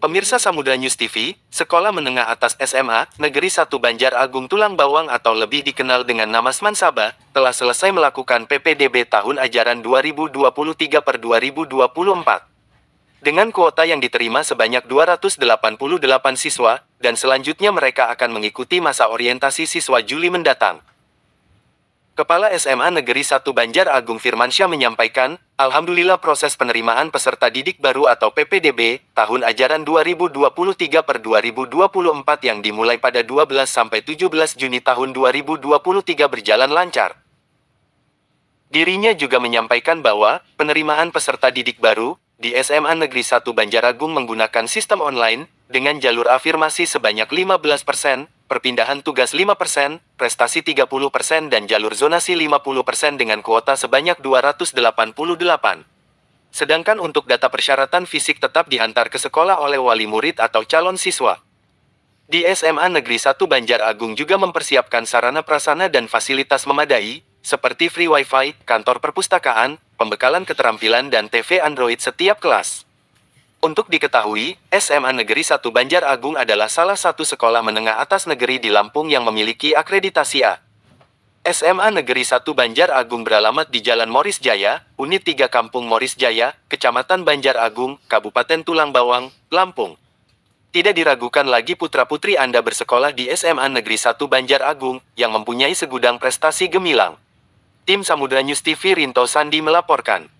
Pemirsa Samudra News TV, Sekolah Menengah Atas SMA, Negeri 1 Banjar Agung Tulang Bawang atau lebih dikenal dengan nama Sman Sabah, telah selesai melakukan PPDB tahun ajaran 2023 per 2024. Dengan kuota yang diterima sebanyak 288 siswa, dan selanjutnya mereka akan mengikuti masa orientasi siswa Juli mendatang. Kepala SMA Negeri 1 Banjar Agung Firmansyah menyampaikan, Alhamdulillah proses penerimaan peserta didik baru atau PPDB tahun ajaran 2023 per 2024 yang dimulai pada 12-17 Juni tahun 2023 berjalan lancar. Dirinya juga menyampaikan bahwa penerimaan peserta didik baru di SMA Negeri 1 Agung menggunakan sistem online dengan jalur afirmasi sebanyak 15%, perpindahan tugas 5%, prestasi 30% dan jalur zonasi 50% dengan kuota sebanyak 288. Sedangkan untuk data persyaratan fisik tetap dihantar ke sekolah oleh wali murid atau calon siswa. Di SMA Negeri 1 Banjar Agung juga mempersiapkan sarana prasana dan fasilitas memadai, seperti free wifi, kantor perpustakaan, pembekalan keterampilan dan TV Android setiap kelas. Untuk diketahui, SMA Negeri 1 Banjar Agung adalah salah satu sekolah menengah atas negeri di Lampung yang memiliki akreditasi A. SMA Negeri 1 Banjar Agung beralamat di Jalan Moris Jaya, Unit 3 Kampung Moris Jaya, Kecamatan Banjar Agung, Kabupaten Tulang Bawang, Lampung. Tidak diragukan lagi putra-putri Anda bersekolah di SMA Negeri 1 Banjar Agung, yang mempunyai segudang prestasi gemilang. Tim Samudra News TV Rinto Sandi melaporkan.